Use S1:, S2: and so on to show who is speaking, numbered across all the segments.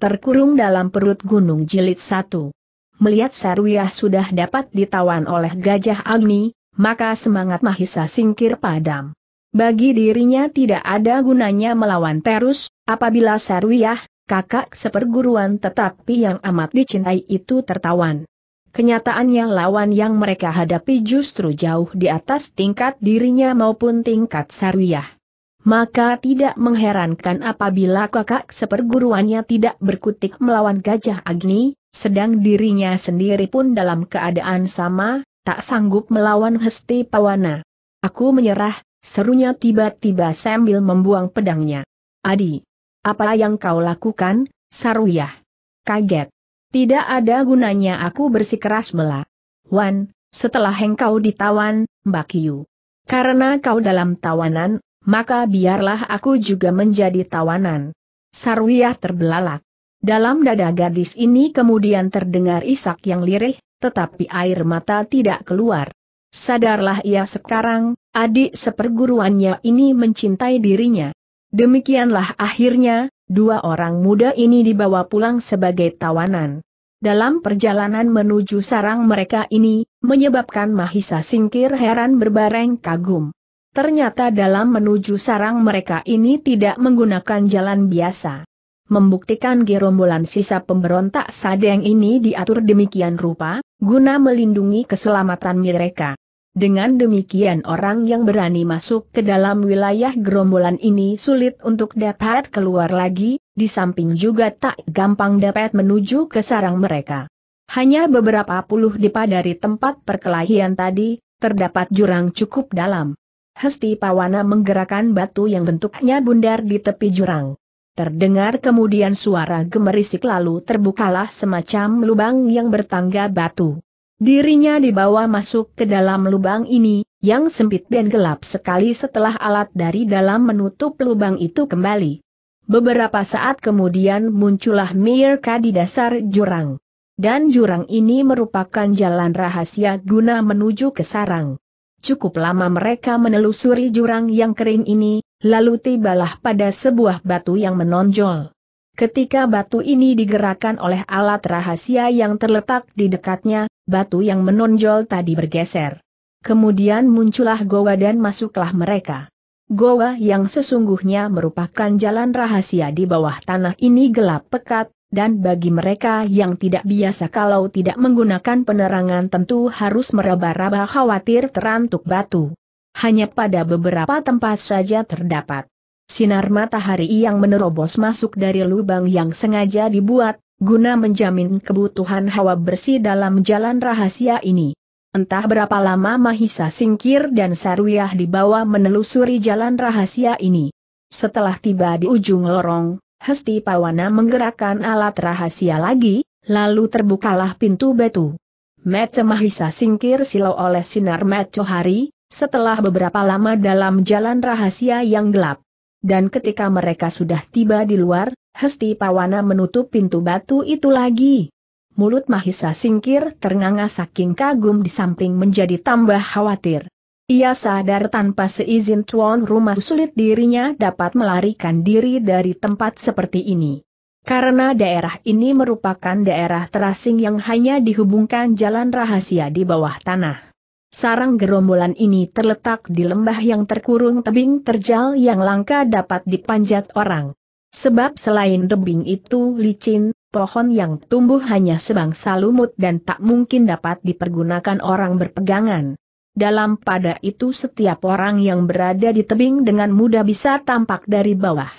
S1: Terkurung dalam perut gunung jilid satu. Melihat Sarwiyah sudah dapat ditawan oleh Gajah Agni, maka semangat Mahisa singkir padam. Bagi dirinya tidak ada gunanya melawan terus, apabila Sarwiyah, kakak seperguruan tetapi yang amat dicintai itu tertawan. Kenyataannya lawan yang mereka hadapi justru jauh di atas tingkat dirinya maupun tingkat Sarwiyah maka tidak mengherankan apabila kakak seperguruannya tidak berkutik melawan Gajah Agni, sedang dirinya sendiri pun dalam keadaan sama, tak sanggup melawan Hesti Pawana. Aku menyerah, serunya tiba-tiba sambil membuang pedangnya. Adi, apa yang kau lakukan, Saruyah? Kaget. Tidak ada gunanya aku bersikeras bela. Wan, setelah engkau ditawan, Mbak Kiyu. Karena kau dalam tawanan, maka biarlah aku juga menjadi tawanan. Sarwiyah terbelalak. Dalam dada gadis ini kemudian terdengar isak yang lirih, tetapi air mata tidak keluar. Sadarlah ia sekarang, adik seperguruannya ini mencintai dirinya. Demikianlah akhirnya, dua orang muda ini dibawa pulang sebagai tawanan. Dalam perjalanan menuju sarang mereka ini, menyebabkan Mahisa singkir heran berbareng kagum. Ternyata dalam menuju sarang mereka ini tidak menggunakan jalan biasa. Membuktikan gerombolan sisa pemberontak sadeng ini diatur demikian rupa, guna melindungi keselamatan mereka. Dengan demikian orang yang berani masuk ke dalam wilayah gerombolan ini sulit untuk dapat keluar lagi, di samping juga tak gampang dapat menuju ke sarang mereka. Hanya beberapa puluh depa dari tempat perkelahian tadi, terdapat jurang cukup dalam. Hesti Pawana menggerakkan batu yang bentuknya bundar di tepi jurang. Terdengar kemudian suara gemerisik lalu terbukalah semacam lubang yang bertangga batu. Dirinya dibawa masuk ke dalam lubang ini, yang sempit dan gelap sekali setelah alat dari dalam menutup lubang itu kembali. Beberapa saat kemudian muncullah Mirka di dasar jurang dan jurang ini merupakan jalan rahasia guna menuju ke sarang. Cukup lama mereka menelusuri jurang yang kering ini, lalu tibalah pada sebuah batu yang menonjol. Ketika batu ini digerakkan oleh alat rahasia yang terletak di dekatnya, batu yang menonjol tadi bergeser. Kemudian muncullah goa dan masuklah mereka. Goa yang sesungguhnya merupakan jalan rahasia di bawah tanah ini gelap pekat, dan bagi mereka yang tidak biasa kalau tidak menggunakan penerangan tentu harus meraba-raba khawatir terantuk batu. Hanya pada beberapa tempat saja terdapat sinar matahari yang menerobos masuk dari lubang yang sengaja dibuat, guna menjamin kebutuhan hawa bersih dalam jalan rahasia ini. Entah berapa lama Mahisa Singkir dan Sarwiyah dibawa menelusuri jalan rahasia ini. Setelah tiba di ujung lorong, Hesti Pawana menggerakkan alat rahasia lagi, lalu terbukalah pintu batu. Mahisa singkir silau oleh sinar Hari, setelah beberapa lama dalam jalan rahasia yang gelap. Dan ketika mereka sudah tiba di luar, Hesti Pawana menutup pintu batu itu lagi. Mulut Mahisa singkir ternganga saking kagum di samping menjadi tambah khawatir. Ia sadar tanpa seizin tuan rumah sulit dirinya dapat melarikan diri dari tempat seperti ini. Karena daerah ini merupakan daerah terasing yang hanya dihubungkan jalan rahasia di bawah tanah. Sarang gerombolan ini terletak di lembah yang terkurung tebing terjal yang langka dapat dipanjat orang. Sebab selain tebing itu licin, pohon yang tumbuh hanya sebangsa lumut dan tak mungkin dapat dipergunakan orang berpegangan dalam pada itu setiap orang yang berada di tebing dengan mudah bisa tampak dari bawah.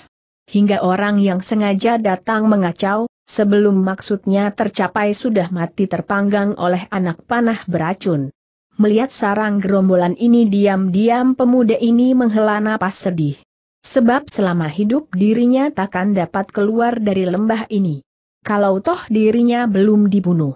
S1: Hingga orang yang sengaja datang mengacau, sebelum maksudnya tercapai sudah mati terpanggang oleh anak panah beracun. Melihat sarang gerombolan ini diam-diam pemuda ini menghela napas sedih. Sebab selama hidup dirinya takkan dapat keluar dari lembah ini. Kalau toh dirinya belum dibunuh.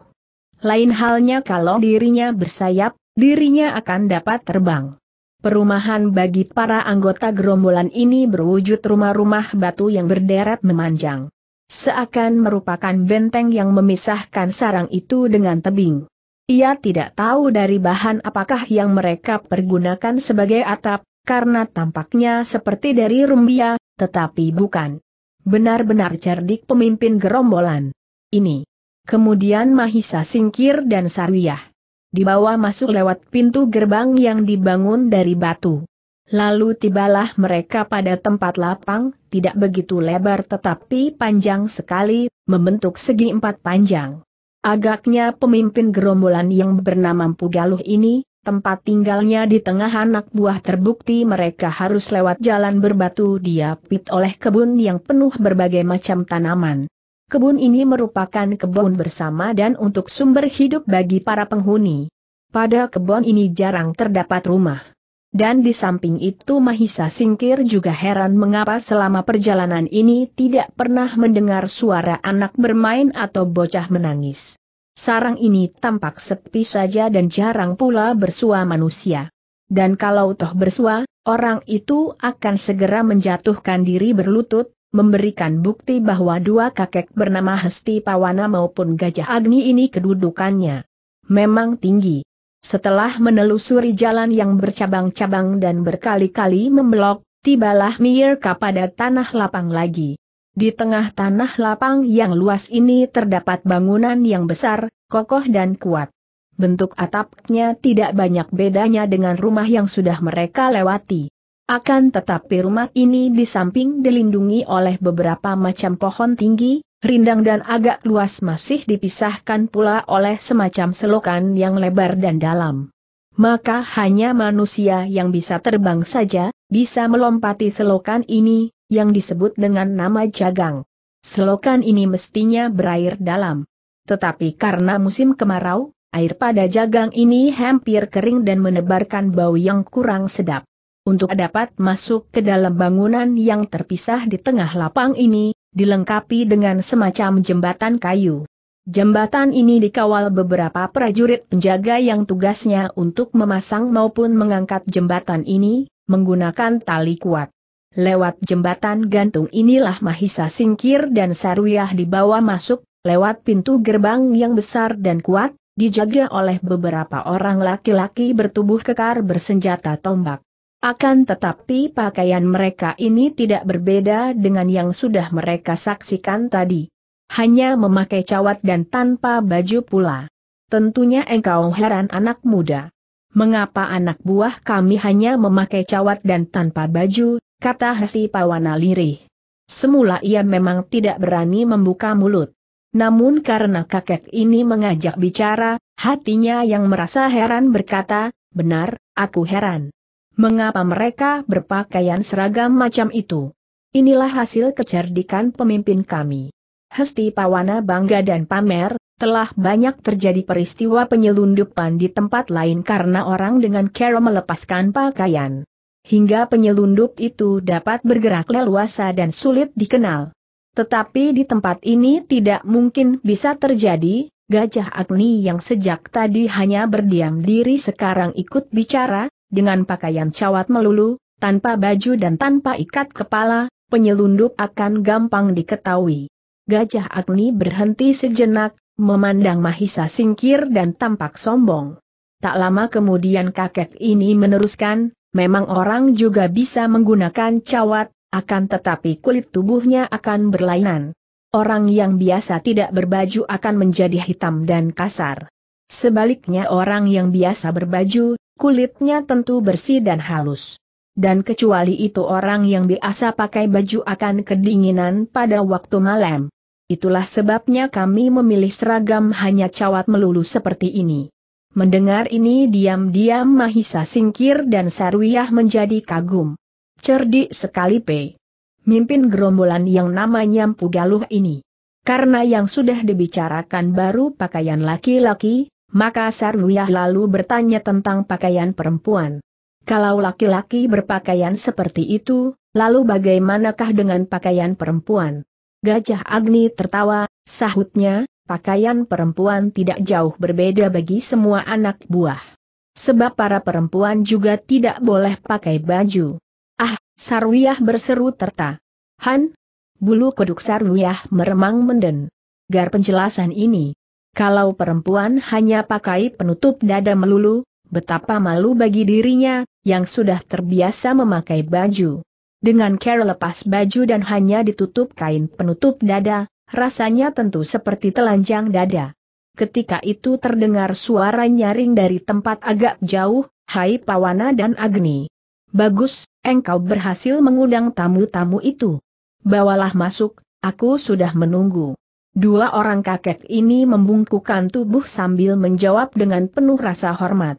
S1: Lain halnya kalau dirinya bersayap, dirinya akan dapat terbang. Perumahan bagi para anggota gerombolan ini berwujud rumah-rumah batu yang berderet memanjang. Seakan merupakan benteng yang memisahkan sarang itu dengan tebing. Ia tidak tahu dari bahan apakah yang mereka pergunakan sebagai atap, karena tampaknya seperti dari rumbia, tetapi bukan. Benar-benar cerdik pemimpin gerombolan. Ini. Kemudian Mahisa singkir dan Sarwiyah dibawa masuk lewat pintu gerbang yang dibangun dari batu. Lalu tibalah mereka pada tempat lapang, tidak begitu lebar tetapi panjang sekali, membentuk segi empat panjang. Agaknya pemimpin gerombolan yang bernama Pugaluh ini, tempat tinggalnya di tengah anak buah terbukti mereka harus lewat jalan berbatu diapit oleh kebun yang penuh berbagai macam tanaman. Kebun ini merupakan kebun bersama dan untuk sumber hidup bagi para penghuni. Pada kebun ini jarang terdapat rumah. Dan di samping itu Mahisa Singkir juga heran mengapa selama perjalanan ini tidak pernah mendengar suara anak bermain atau bocah menangis. Sarang ini tampak sepi saja dan jarang pula bersua manusia. Dan kalau toh bersua, orang itu akan segera menjatuhkan diri berlutut, memberikan bukti bahwa dua kakek bernama Hesti Pawana maupun Gajah Agni ini kedudukannya memang tinggi. Setelah menelusuri jalan yang bercabang-cabang dan berkali-kali membelok, tibalah Mirka pada tanah lapang lagi. Di tengah tanah lapang yang luas ini terdapat bangunan yang besar, kokoh dan kuat. Bentuk atapnya tidak banyak bedanya dengan rumah yang sudah mereka lewati. Akan tetapi rumah ini di samping dilindungi oleh beberapa macam pohon tinggi, rindang dan agak luas masih dipisahkan pula oleh semacam selokan yang lebar dan dalam. Maka hanya manusia yang bisa terbang saja, bisa melompati selokan ini, yang disebut dengan nama jagang. Selokan ini mestinya berair dalam. Tetapi karena musim kemarau, air pada jagang ini hampir kering dan menebarkan bau yang kurang sedap untuk dapat masuk ke dalam bangunan yang terpisah di tengah lapang ini, dilengkapi dengan semacam jembatan kayu. Jembatan ini dikawal beberapa prajurit penjaga yang tugasnya untuk memasang maupun mengangkat jembatan ini, menggunakan tali kuat. Lewat jembatan gantung inilah Mahisa Singkir dan Saruyah dibawa masuk, lewat pintu gerbang yang besar dan kuat, dijaga oleh beberapa orang laki-laki bertubuh kekar bersenjata tombak. Akan tetapi pakaian mereka ini tidak berbeda dengan yang sudah mereka saksikan tadi. Hanya memakai cawat dan tanpa baju pula. Tentunya engkau heran anak muda. Mengapa anak buah kami hanya memakai cawat dan tanpa baju, kata Hasi Pawana lirih. Semula ia memang tidak berani membuka mulut. Namun karena kakek ini mengajak bicara, hatinya yang merasa heran berkata, benar, aku heran. Mengapa mereka berpakaian seragam macam itu? Inilah hasil kecerdikan pemimpin kami. Hesti Pawana bangga dan pamer, telah banyak terjadi peristiwa penyelundupan di tempat lain karena orang dengan cara melepaskan pakaian. Hingga penyelundup itu dapat bergerak leluasa dan sulit dikenal. Tetapi di tempat ini tidak mungkin bisa terjadi, Gajah Agni yang sejak tadi hanya berdiam diri sekarang ikut bicara, dengan pakaian cawat melulu, tanpa baju dan tanpa ikat kepala, penyelundup akan gampang diketahui. Gajah Agni berhenti sejenak, memandang Mahisa singkir dan tampak sombong. Tak lama kemudian kakek ini meneruskan, memang orang juga bisa menggunakan cawat, akan tetapi kulit tubuhnya akan berlainan. Orang yang biasa tidak berbaju akan menjadi hitam dan kasar. Sebaliknya orang yang biasa berbaju, kulitnya tentu bersih dan halus. Dan kecuali itu orang yang biasa pakai baju akan kedinginan pada waktu malam. Itulah sebabnya kami memilih seragam hanya cawat melulu seperti ini. Mendengar ini diam-diam Mahisa singkir dan Sarwiyah menjadi kagum. Cerdik sekali P. Mimpin gerombolan yang namanya Pugaluh ini. Karena yang sudah dibicarakan baru pakaian laki-laki, maka Sarwiyah lalu bertanya tentang pakaian perempuan. Kalau laki-laki berpakaian seperti itu, lalu bagaimanakah dengan pakaian perempuan? Gajah Agni tertawa, sahutnya, pakaian perempuan tidak jauh berbeda bagi semua anak buah. Sebab para perempuan juga tidak boleh pakai baju. Ah, Sarwiyah berseru terta. Han, bulu kuduk Sarwiyah meremang menden. Gar penjelasan ini, kalau perempuan hanya pakai penutup dada melulu, betapa malu bagi dirinya, yang sudah terbiasa memakai baju. Dengan Carol lepas baju dan hanya ditutup kain penutup dada, rasanya tentu seperti telanjang dada. Ketika itu terdengar suara nyaring dari tempat agak jauh, Hai Pawana dan Agni. Bagus, engkau berhasil mengundang tamu-tamu itu. Bawalah masuk, aku sudah menunggu. Dua orang kakek ini membungkukan tubuh sambil menjawab dengan penuh rasa hormat.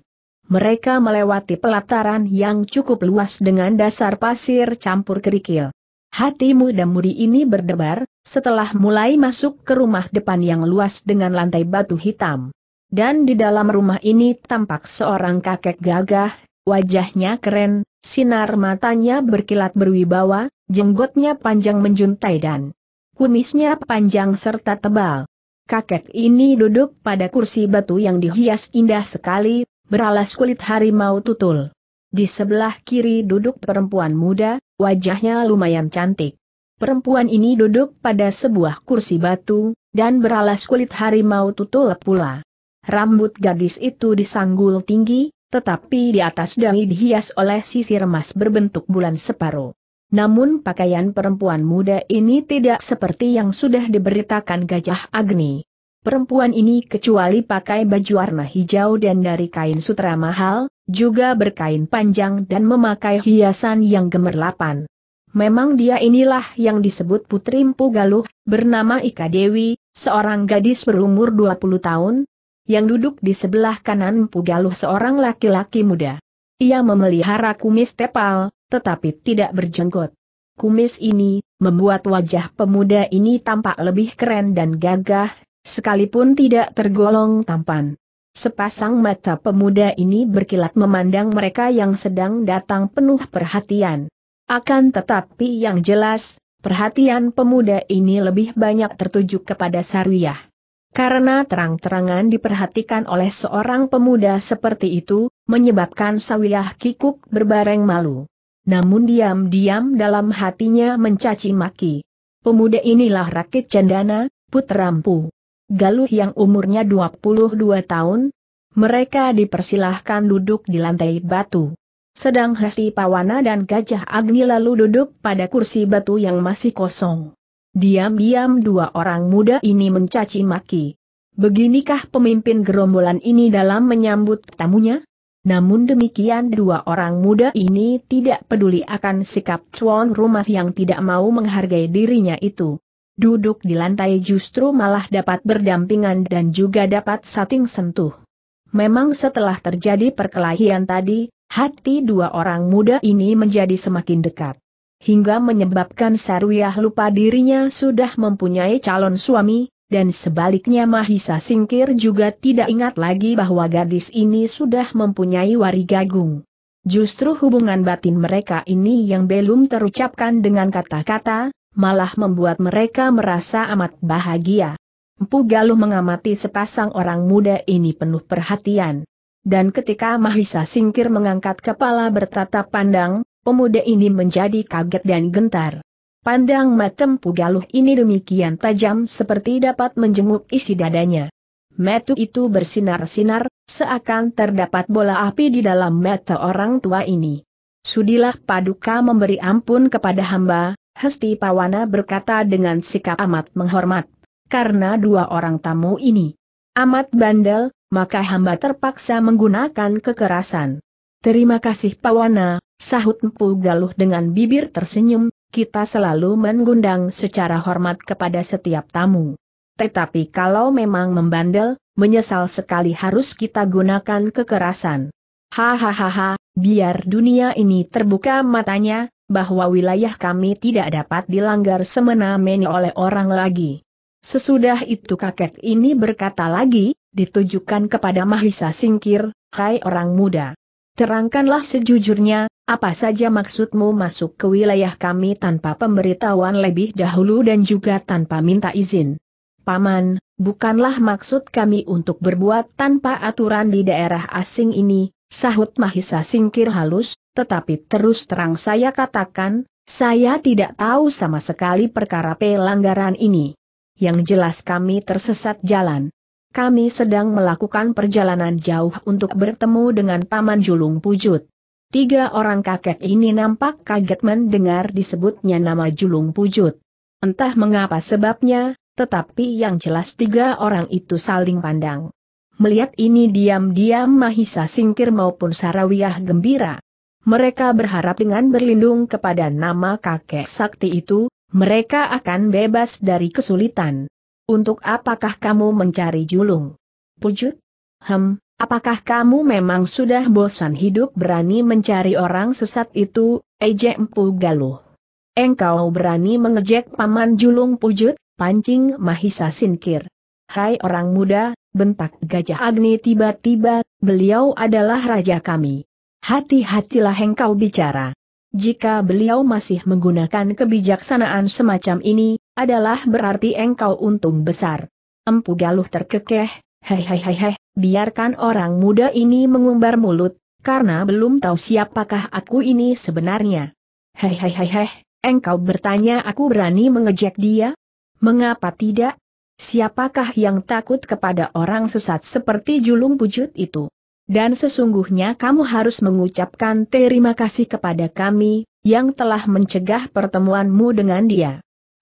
S1: Mereka melewati pelataran yang cukup luas dengan dasar pasir campur kerikil. Hati muda muri ini berdebar, setelah mulai masuk ke rumah depan yang luas dengan lantai batu hitam. Dan di dalam rumah ini tampak seorang kakek gagah, wajahnya keren, sinar matanya berkilat berwibawa, jenggotnya panjang menjuntai dan kumisnya panjang serta tebal. Kakek ini duduk pada kursi batu yang dihias indah sekali, beralas kulit harimau tutul. Di sebelah kiri duduk perempuan muda, wajahnya lumayan cantik. Perempuan ini duduk pada sebuah kursi batu, dan beralas kulit harimau tutul pula. Rambut gadis itu disanggul tinggi, tetapi di atas dahi dihias oleh sisir emas berbentuk bulan separuh. Namun pakaian perempuan muda ini tidak seperti yang sudah diberitakan Gajah Agni. Perempuan ini kecuali pakai baju warna hijau dan dari kain sutra mahal, juga berkain panjang dan memakai hiasan yang gemerlapan. Memang dia inilah yang disebut Putri Mpu Galuh, bernama Ika Dewi, seorang gadis berumur 20 tahun, yang duduk di sebelah kanan Mpu Galuh seorang laki-laki muda. Ia memelihara kumis tepal, tetapi tidak berjenggot. Kumis ini, membuat wajah pemuda ini tampak lebih keren dan gagah, sekalipun tidak tergolong tampan. Sepasang mata pemuda ini berkilat memandang mereka yang sedang datang penuh perhatian. Akan tetapi yang jelas, perhatian pemuda ini lebih banyak tertuju kepada Sarwiyah. Karena terang-terangan diperhatikan oleh seorang pemuda seperti itu, menyebabkan Sawiyah kikuk berbareng malu namun diam-diam dalam hatinya mencaci maki. Pemuda inilah Rakit Cendana, putra Mpu. Galuh yang umurnya 22 tahun, mereka dipersilahkan duduk di lantai batu. Sedang Hesti Pawana dan Gajah Agni lalu duduk pada kursi batu yang masih kosong. Diam-diam dua orang muda ini mencaci maki. Beginikah pemimpin gerombolan ini dalam menyambut tamunya? Namun demikian dua orang muda ini tidak peduli akan sikap tuan Rumah yang tidak mau menghargai dirinya itu. Duduk di lantai justru malah dapat berdampingan dan juga dapat saling sentuh. Memang setelah terjadi perkelahian tadi, hati dua orang muda ini menjadi semakin dekat. Hingga menyebabkan Sarwiyah lupa dirinya sudah mempunyai calon suami, dan sebaliknya Mahisa Singkir juga tidak ingat lagi bahwa gadis ini sudah mempunyai warigagung. Justru hubungan batin mereka ini yang belum terucapkan dengan kata-kata, malah membuat mereka merasa amat bahagia. Empu Galuh mengamati sepasang orang muda ini penuh perhatian. Dan ketika Mahisa Singkir mengangkat kepala bertatap pandang, pemuda ini menjadi kaget dan gentar. Pandang macam Pugaluh ini demikian tajam seperti dapat menjenguk isi dadanya. Metu itu bersinar-sinar, seakan terdapat bola api di dalam mata orang tua ini. Sudilah Paduka memberi ampun kepada hamba, Hesti Pawana berkata dengan sikap amat menghormat. Karena dua orang tamu ini amat bandel, maka hamba terpaksa menggunakan kekerasan. Terima kasih Pawana, sahut Mpu Galuh dengan bibir tersenyum, kita selalu mengundang secara hormat kepada setiap tamu. Tetapi kalau memang membandel, menyesal sekali harus kita gunakan kekerasan. Hahaha, biar dunia ini terbuka matanya, bahwa wilayah kami tidak dapat dilanggar semena-mena oleh orang lagi. Sesudah itu kakek ini berkata lagi, ditujukan kepada Mahisa Singkir, hai orang muda. Terangkanlah sejujurnya, apa saja maksudmu masuk ke wilayah kami tanpa pemberitahuan lebih dahulu dan juga tanpa minta izin. Paman, bukanlah maksud kami untuk berbuat tanpa aturan di daerah asing ini, sahut Mahisa singkir halus, tetapi terus terang saya katakan, saya tidak tahu sama sekali perkara pelanggaran ini. Yang jelas kami tersesat jalan kami sedang melakukan perjalanan jauh untuk bertemu dengan Paman Julung Pujut. Tiga orang kakek ini nampak kaget mendengar disebutnya nama Julung Pujut. Entah mengapa sebabnya, tetapi yang jelas tiga orang itu saling pandang. Melihat ini diam-diam Mahisa Singkir maupun Sarawiyah gembira. Mereka berharap dengan berlindung kepada nama kakek sakti itu, mereka akan bebas dari kesulitan. Untuk apakah kamu mencari julung? Pujut? Hem, apakah kamu memang sudah bosan hidup berani mencari orang sesat itu, ejek empu galuh? Engkau berani mengejek paman julung pujut, pancing mahisa sinkir. Hai orang muda, bentak Gajah Agni tiba-tiba, beliau adalah raja kami. Hati-hatilah engkau bicara. Jika beliau masih menggunakan kebijaksanaan semacam ini, adalah berarti engkau untung besar. Empu Galuh terkekeh, hei hei hei biarkan orang muda ini mengumbar mulut, karena belum tahu siapakah aku ini sebenarnya. Hei hei hei hei, engkau bertanya aku berani mengejek dia? Mengapa tidak? Siapakah yang takut kepada orang sesat seperti julung pujut itu? Dan sesungguhnya kamu harus mengucapkan terima kasih kepada kami, yang telah mencegah pertemuanmu dengan dia.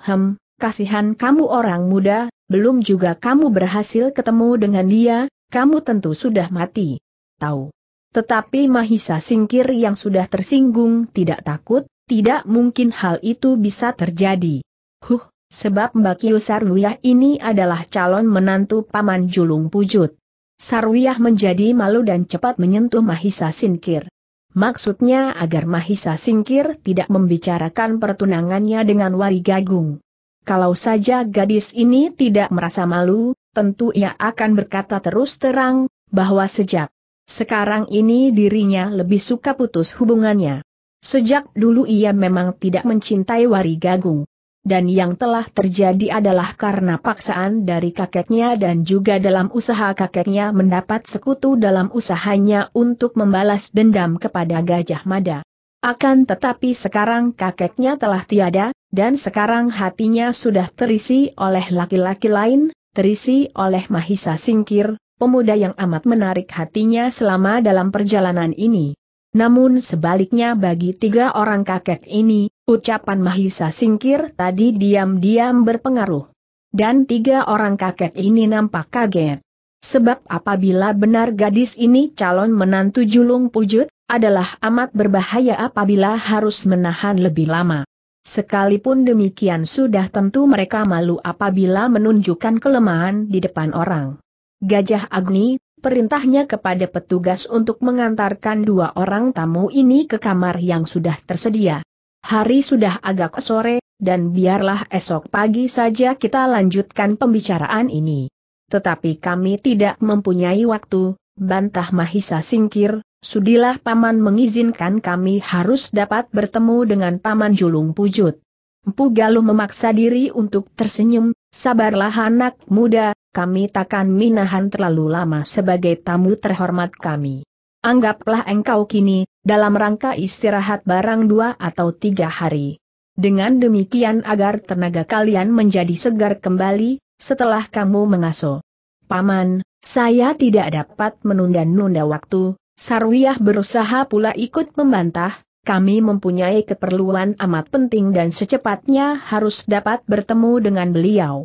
S1: Hem, kasihan kamu orang muda, belum juga kamu berhasil ketemu dengan dia, kamu tentu sudah mati. Tahu. Tetapi Mahisa Singkir yang sudah tersinggung tidak takut, tidak mungkin hal itu bisa terjadi. Huh, sebab Mbak Mbakyu Sarwiyah ini adalah calon menantu Paman Julung Pujut. Sarwiyah menjadi malu dan cepat menyentuh Mahisa Singkir. Maksudnya agar Mahisa Singkir tidak membicarakan pertunangannya dengan Wari Gagung. Kalau saja gadis ini tidak merasa malu, tentu ia akan berkata terus terang, bahwa sejak sekarang ini dirinya lebih suka putus hubungannya. Sejak dulu ia memang tidak mencintai Wari Gagung. Dan yang telah terjadi adalah karena paksaan dari kakeknya dan juga dalam usaha kakeknya mendapat sekutu dalam usahanya untuk membalas dendam kepada Gajah Mada. Akan tetapi sekarang kakeknya telah tiada, dan sekarang hatinya sudah terisi oleh laki-laki lain, terisi oleh Mahisa Singkir, pemuda yang amat menarik hatinya selama dalam perjalanan ini. Namun sebaliknya bagi tiga orang kakek ini, ucapan Mahisa Singkir tadi diam-diam berpengaruh. Dan tiga orang kakek ini nampak kaget. Sebab apabila benar gadis ini calon menantu Julung Pujut, adalah amat berbahaya apabila harus menahan lebih lama. Sekalipun demikian sudah tentu mereka malu apabila menunjukkan kelemahan di depan orang. Gajah Agni, perintahnya kepada petugas untuk mengantarkan dua orang tamu ini ke kamar yang sudah tersedia. Hari sudah agak sore, dan biarlah esok pagi saja kita lanjutkan pembicaraan ini. Tetapi kami tidak mempunyai waktu, bantah Mahisa Singkir, Sudilah Paman mengizinkan kami harus dapat bertemu dengan Paman Julung Pujut. Empu Galuh memaksa diri untuk tersenyum, sabarlah anak muda, kami takkan minahan terlalu lama sebagai tamu terhormat kami. Anggaplah engkau kini, dalam rangka istirahat barang dua atau tiga hari. Dengan demikian agar tenaga kalian menjadi segar kembali, setelah kamu mengaso. Paman, saya tidak dapat menunda-nunda waktu, Sarwiyah berusaha pula ikut membantah, kami mempunyai keperluan amat penting dan secepatnya harus dapat bertemu dengan beliau.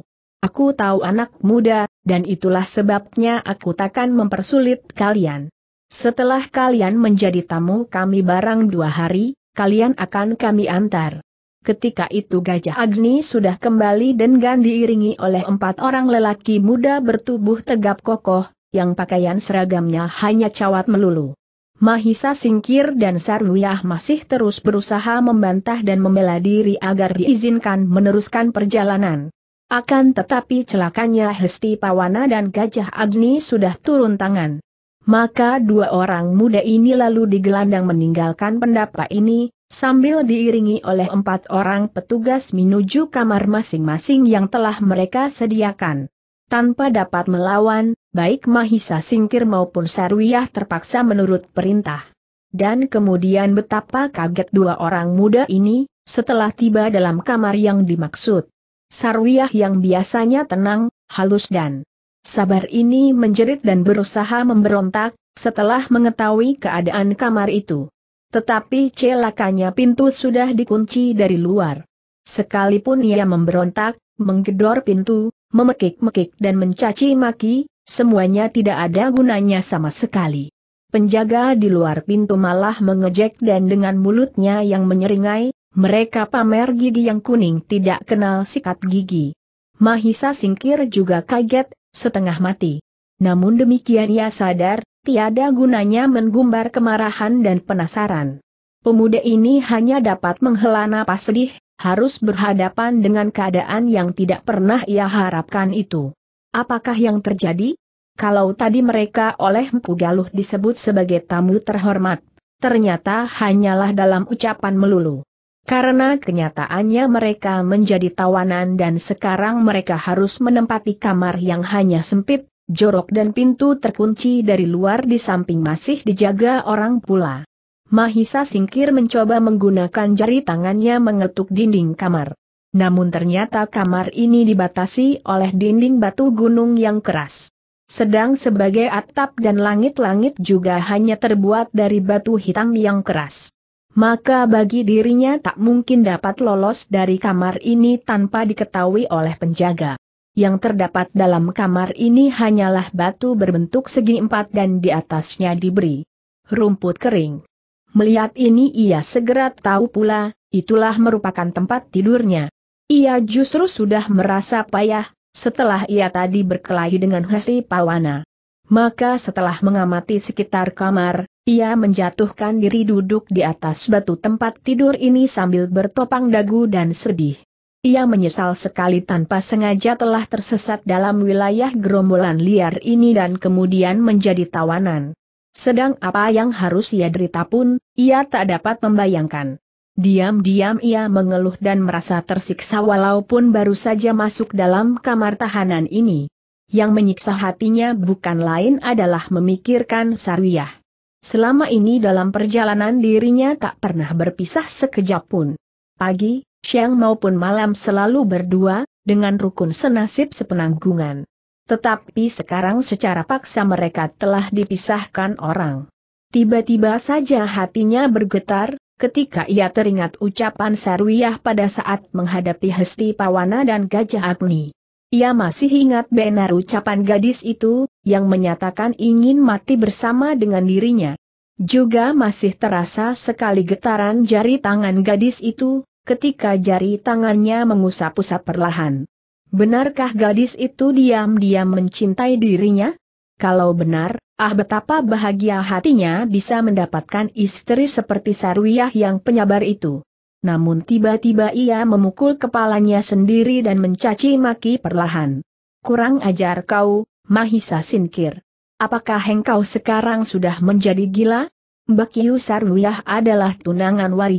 S1: Aku tahu anak muda, dan itulah sebabnya aku takkan mempersulit kalian. Setelah kalian menjadi tamu kami barang dua hari, kalian akan kami antar. Ketika itu Gajah Agni sudah kembali dan diiringi oleh empat orang lelaki muda bertubuh tegap kokoh, yang pakaian seragamnya hanya cawat melulu. Mahisa singkir dan Sarwiyah masih terus berusaha membantah dan membela diri agar diizinkan meneruskan perjalanan. Akan tetapi celakanya Hesti Pawana dan Gajah Agni sudah turun tangan. Maka dua orang muda ini lalu digelandang meninggalkan pendapa ini, sambil diiringi oleh empat orang petugas menuju kamar masing-masing yang telah mereka sediakan. Tanpa dapat melawan, baik Mahisa Singkir maupun Sarwiyah terpaksa menurut perintah. Dan kemudian betapa kaget dua orang muda ini, setelah tiba dalam kamar yang dimaksud. Sarwiyah yang biasanya tenang, halus dan sabar ini menjerit dan berusaha memberontak, setelah mengetahui keadaan kamar itu. Tetapi celakanya pintu sudah dikunci dari luar. Sekalipun ia memberontak, menggedor pintu, memekik-mekik dan mencaci maki, semuanya tidak ada gunanya sama sekali. Penjaga di luar pintu malah mengejek dan dengan mulutnya yang menyeringai, mereka pamer gigi yang kuning tidak kenal sikat gigi. Mahisa singkir juga kaget, setengah mati. Namun demikian ia sadar, tiada gunanya menggumbar kemarahan dan penasaran. Pemuda ini hanya dapat menghela napas sedih, harus berhadapan dengan keadaan yang tidak pernah ia harapkan itu. Apakah yang terjadi? Kalau tadi mereka oleh Mpu Galuh disebut sebagai tamu terhormat, ternyata hanyalah dalam ucapan melulu. Karena kenyataannya mereka menjadi tawanan dan sekarang mereka harus menempati kamar yang hanya sempit, jorok dan pintu terkunci dari luar di samping masih dijaga orang pula. Mahisa singkir mencoba menggunakan jari tangannya mengetuk dinding kamar. Namun ternyata kamar ini dibatasi oleh dinding batu gunung yang keras. Sedang sebagai atap dan langit-langit juga hanya terbuat dari batu hitam yang keras. Maka bagi dirinya tak mungkin dapat lolos dari kamar ini tanpa diketahui oleh penjaga. Yang terdapat dalam kamar ini hanyalah batu berbentuk segi empat dan di atasnya diberi rumput kering. Melihat ini ia segera tahu pula, itulah merupakan tempat tidurnya. Ia justru sudah merasa payah, setelah ia tadi berkelahi dengan Hesi Pawana. Maka setelah mengamati sekitar kamar, ia menjatuhkan diri duduk di atas batu tempat tidur ini sambil bertopang dagu dan sedih. Ia menyesal sekali tanpa sengaja telah tersesat dalam wilayah gerombolan liar ini dan kemudian menjadi tawanan. Sedang apa yang harus ia derita pun, ia tak dapat membayangkan. Diam-diam ia mengeluh dan merasa tersiksa walaupun baru saja masuk dalam kamar tahanan ini. Yang menyiksa hatinya bukan lain adalah memikirkan Sarwiyah. Selama ini dalam perjalanan dirinya tak pernah berpisah sekejap pun. Pagi, siang maupun malam selalu berdua, dengan rukun senasib sepenanggungan. Tetapi sekarang secara paksa mereka telah dipisahkan orang. Tiba-tiba saja hatinya bergetar, ketika ia teringat ucapan Sarwiyah pada saat menghadapi Hesti Pawana dan Gajah Agni. Ia masih ingat benar ucapan gadis itu, yang menyatakan ingin mati bersama dengan dirinya. Juga masih terasa sekali getaran jari tangan gadis itu, ketika jari tangannya mengusap-usap perlahan. Benarkah gadis itu diam-diam mencintai dirinya? Kalau benar, ah betapa bahagia hatinya bisa mendapatkan istri seperti Sarwiyah yang penyabar itu. Namun tiba-tiba ia memukul kepalanya sendiri dan mencaci maki perlahan. Kurang ajar kau, Mahisa Sinkir. Apakah engkau sekarang sudah menjadi gila? Bakiu Sarwiyah adalah tunangan Wari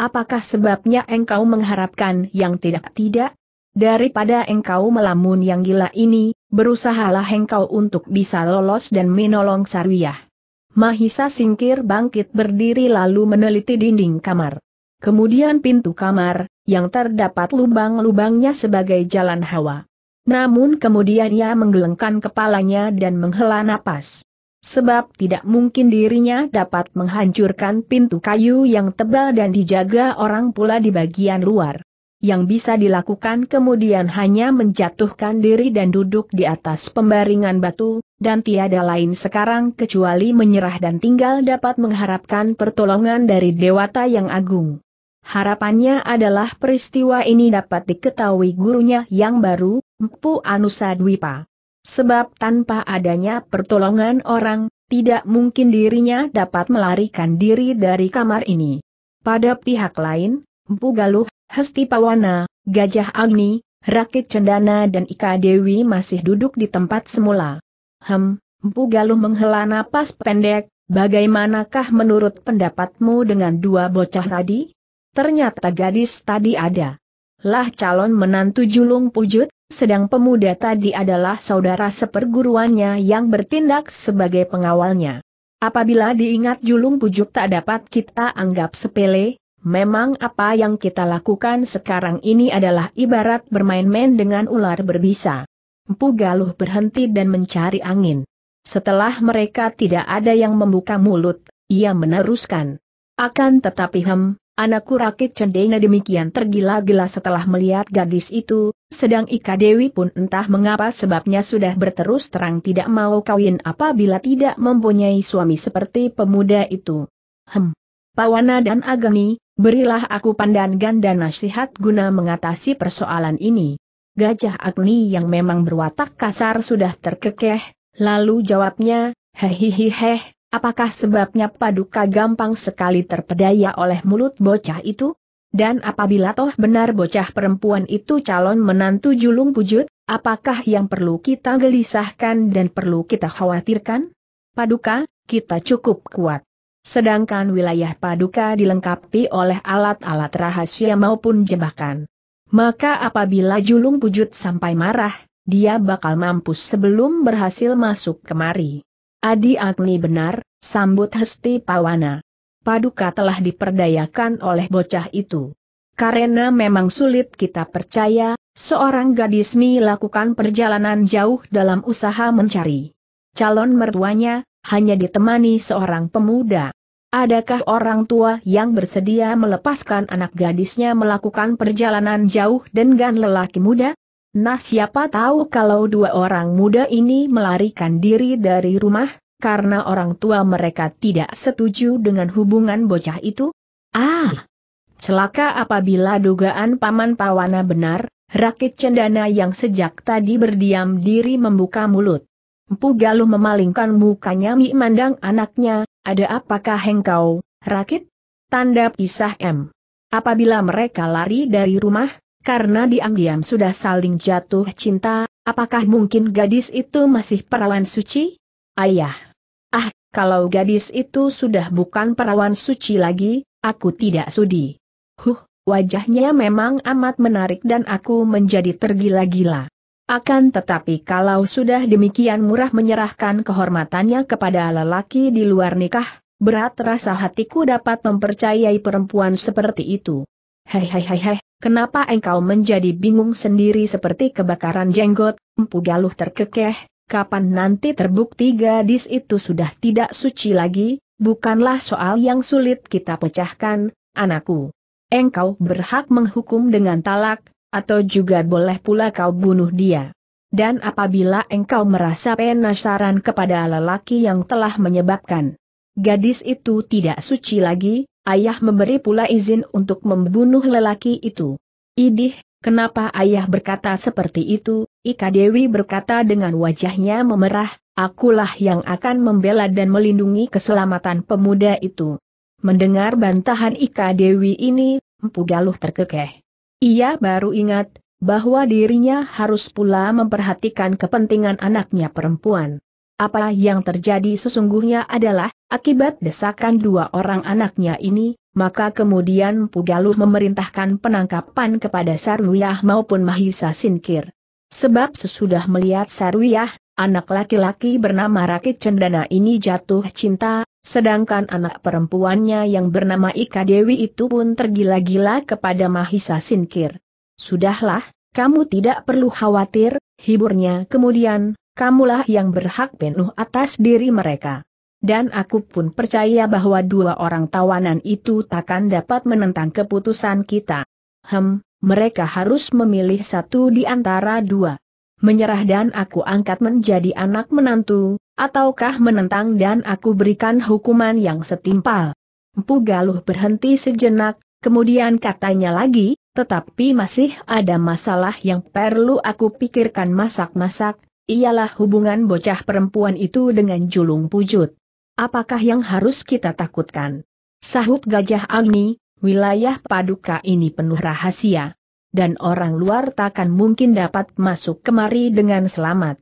S1: Apakah sebabnya engkau mengharapkan yang tidak-tidak? Daripada engkau melamun yang gila ini, berusahalah engkau untuk bisa lolos dan menolong Sarwiyah. Mahisa singkir bangkit berdiri lalu meneliti dinding kamar. Kemudian pintu kamar, yang terdapat lubang-lubangnya sebagai jalan hawa. Namun kemudian ia menggelengkan kepalanya dan menghela napas. Sebab tidak mungkin dirinya dapat menghancurkan pintu kayu yang tebal dan dijaga orang pula di bagian luar. Yang bisa dilakukan kemudian hanya menjatuhkan diri dan duduk di atas pembaringan batu, dan tiada lain sekarang kecuali menyerah dan tinggal dapat mengharapkan pertolongan dari Dewata yang agung. Harapannya adalah peristiwa ini dapat diketahui gurunya yang baru, Mpu Anusa Dwipa. Sebab tanpa adanya pertolongan orang, tidak mungkin dirinya dapat melarikan diri dari kamar ini. Pada pihak lain, Mpu Galuh Hesti Pawana, Gajah Agni, Rakit Cendana dan Ika Dewi masih duduk di tempat semula. Hem, Empu Galuh menghela napas pendek, bagaimanakah menurut pendapatmu dengan dua bocah tadi? Ternyata gadis tadi ada. Lah calon menantu Julung Pujut, sedang pemuda tadi adalah saudara seperguruannya yang bertindak sebagai pengawalnya. Apabila diingat Julung Pujut tak dapat kita anggap sepele, Memang apa yang kita lakukan sekarang ini adalah ibarat bermain-main dengan ular berbisa. Empu Galuh berhenti dan mencari angin. Setelah mereka tidak ada yang membuka mulut, ia meneruskan. Akan tetapi hem, anakku rakit cendena demikian tergila-gila setelah melihat gadis itu, sedang Ika Dewi pun entah mengapa sebabnya sudah berterus terang tidak mau kawin apabila tidak mempunyai suami seperti pemuda itu. Hem, Pawana dan Agami, Berilah aku pandangan dan nasihat guna mengatasi persoalan ini. Gajah Agni yang memang berwatak kasar sudah terkekeh, lalu jawabnya, heheheheh, apakah sebabnya paduka gampang sekali terpedaya oleh mulut bocah itu? Dan apabila toh benar bocah perempuan itu calon menantu julung pujut, apakah yang perlu kita gelisahkan dan perlu kita khawatirkan? Paduka, kita cukup kuat. Sedangkan wilayah paduka dilengkapi oleh alat-alat rahasia maupun jebakan. Maka apabila julung pujut sampai marah, dia bakal mampus sebelum berhasil masuk kemari. Adi Agni benar, sambut Hesti Pawana. Paduka telah diperdayakan oleh bocah itu. Karena memang sulit kita percaya, seorang gadis melakukan perjalanan jauh dalam usaha mencari calon mertuanya, hanya ditemani seorang pemuda. Adakah orang tua yang bersedia melepaskan anak gadisnya melakukan perjalanan jauh dengan lelaki muda? Nah siapa tahu kalau dua orang muda ini melarikan diri dari rumah, karena orang tua mereka tidak setuju dengan hubungan bocah itu? Ah! Celaka apabila dugaan Paman Pawana benar, Rakit Cendana yang sejak tadi berdiam diri membuka mulut. Empu Galuh memalingkan mukanya mandang anaknya, ada apakah engkau, rakit? Tanda pisah M. Apabila mereka lari dari rumah, karena diam-diam sudah saling jatuh cinta, apakah mungkin gadis itu masih perawan suci? Ayah. Ah, kalau gadis itu sudah bukan perawan suci lagi, aku tidak sudi. Huh, wajahnya memang amat menarik dan aku menjadi tergila-gila. Akan tetapi kalau sudah demikian murah menyerahkan kehormatannya kepada lelaki di luar nikah, berat rasa hatiku dapat mempercayai perempuan seperti itu. Hei hei hei hei, kenapa engkau menjadi bingung sendiri seperti kebakaran jenggot, empu galuh terkekeh, kapan nanti terbukti gadis itu sudah tidak suci lagi, bukanlah soal yang sulit kita pecahkan, anakku. Engkau berhak menghukum dengan talak, atau juga boleh pula kau bunuh dia. Dan apabila engkau merasa penasaran kepada lelaki yang telah menyebabkan gadis itu tidak suci lagi, ayah memberi pula izin untuk membunuh lelaki itu. Idih, kenapa ayah berkata seperti itu? Ika Dewi berkata dengan wajahnya memerah, akulah yang akan membela dan melindungi keselamatan pemuda itu. Mendengar bantahan Ika Dewi ini, Empu Galuh terkekeh. Ia baru ingat, bahwa dirinya harus pula memperhatikan kepentingan anaknya perempuan. Apa yang terjadi sesungguhnya adalah, akibat desakan dua orang anaknya ini, maka kemudian Pugaluh memerintahkan penangkapan kepada Sarwiyah maupun Mahisa Sinkir. Sebab sesudah melihat Sarwiyah, anak laki-laki bernama Rakit Cendana ini jatuh cinta, Sedangkan anak perempuannya yang bernama Ika Dewi itu pun tergila-gila kepada Mahisa Sinkir. Sudahlah, kamu tidak perlu khawatir, hiburnya kemudian, kamulah yang berhak penuh atas diri mereka. Dan aku pun percaya bahwa dua orang tawanan itu takkan dapat menentang keputusan kita. Hem, mereka harus memilih satu di antara dua menyerah dan aku angkat menjadi anak menantu, ataukah menentang dan aku berikan hukuman yang setimpal. Empu Galuh berhenti sejenak, kemudian katanya lagi, tetapi masih ada masalah yang perlu aku pikirkan masak-masak, ialah hubungan bocah perempuan itu dengan julung pujut. Apakah yang harus kita takutkan? Sahut Gajah Agni, wilayah paduka ini penuh rahasia dan orang luar takkan mungkin dapat masuk kemari dengan selamat.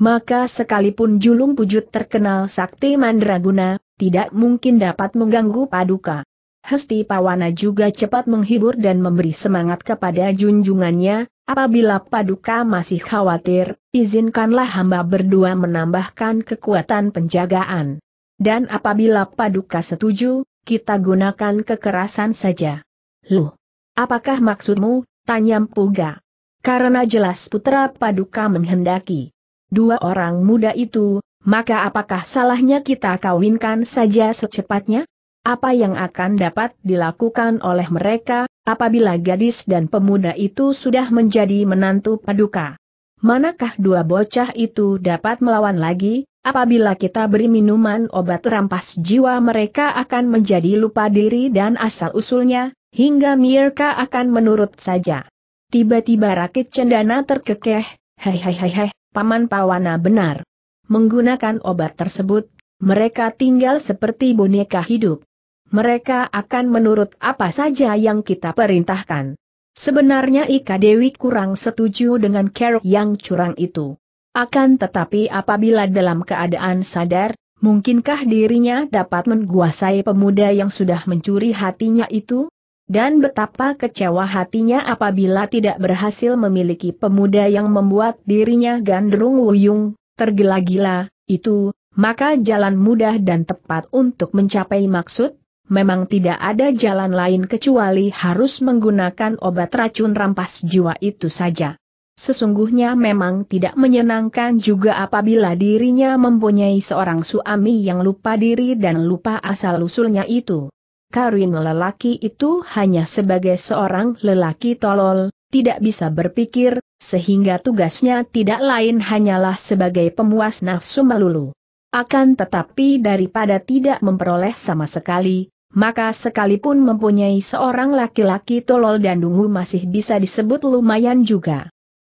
S1: Maka sekalipun julung pujut terkenal sakti mandraguna, tidak mungkin dapat mengganggu paduka. Hesti Pawana juga cepat menghibur dan memberi semangat kepada junjungannya, apabila paduka masih khawatir, izinkanlah hamba berdua menambahkan kekuatan penjagaan. Dan apabila paduka setuju, kita gunakan kekerasan saja. Loh, apakah maksudmu, Tanya Puga. Karena jelas putra paduka menghendaki. Dua orang muda itu, maka apakah salahnya kita kawinkan saja secepatnya? Apa yang akan dapat dilakukan oleh mereka, apabila gadis dan pemuda itu sudah menjadi menantu paduka? Manakah dua bocah itu dapat melawan lagi, apabila kita beri minuman obat rampas jiwa mereka akan menjadi lupa diri dan asal-usulnya, hingga Mirka akan menurut saja. Tiba-tiba rakit cendana terkekeh, hei hei hei hei, Paman Pawana benar. Menggunakan obat tersebut, mereka tinggal seperti boneka hidup. Mereka akan menurut apa saja yang kita perintahkan. Sebenarnya Ika Dewi kurang setuju dengan kerok yang curang itu. Akan tetapi apabila dalam keadaan sadar, mungkinkah dirinya dapat menguasai pemuda yang sudah mencuri hatinya itu? dan betapa kecewa hatinya apabila tidak berhasil memiliki pemuda yang membuat dirinya gandrung wuyung, tergila-gila, itu, maka jalan mudah dan tepat untuk mencapai maksud, memang tidak ada jalan lain kecuali harus menggunakan obat racun rampas jiwa itu saja. Sesungguhnya memang tidak menyenangkan juga apabila dirinya mempunyai seorang suami yang lupa diri dan lupa asal-usulnya itu. Karin lelaki itu hanya sebagai seorang lelaki tolol, tidak bisa berpikir, sehingga tugasnya tidak lain hanyalah sebagai pemuas nafsu melulu. Akan tetapi daripada tidak memperoleh sama sekali, maka sekalipun mempunyai seorang laki-laki tolol dan dungu masih bisa disebut lumayan juga.